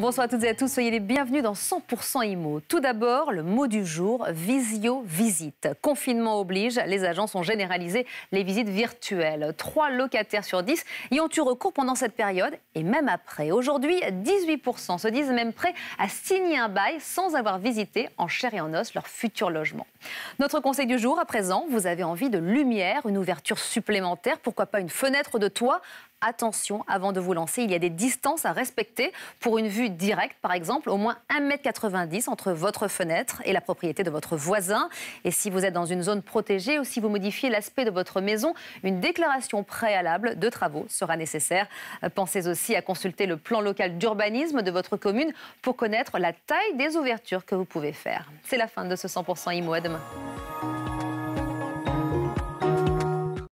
Bonsoir à toutes et à tous, soyez les bienvenus dans 100% IMO. Tout d'abord, le mot du jour, visio-visite. Confinement oblige, les agences ont généralisé les visites virtuelles. Trois locataires sur 10 y ont eu recours pendant cette période et même après. Aujourd'hui, 18% se disent même prêts à signer un bail sans avoir visité en chair et en os leur futur logement. Notre conseil du jour, à présent, vous avez envie de lumière, une ouverture supplémentaire, pourquoi pas une fenêtre de toit attention avant de vous lancer. Il y a des distances à respecter pour une vue directe, par exemple, au moins 1m90 entre votre fenêtre et la propriété de votre voisin. Et si vous êtes dans une zone protégée ou si vous modifiez l'aspect de votre maison, une déclaration préalable de travaux sera nécessaire. Pensez aussi à consulter le plan local d'urbanisme de votre commune pour connaître la taille des ouvertures que vous pouvez faire. C'est la fin de ce 100% IMO. À demain.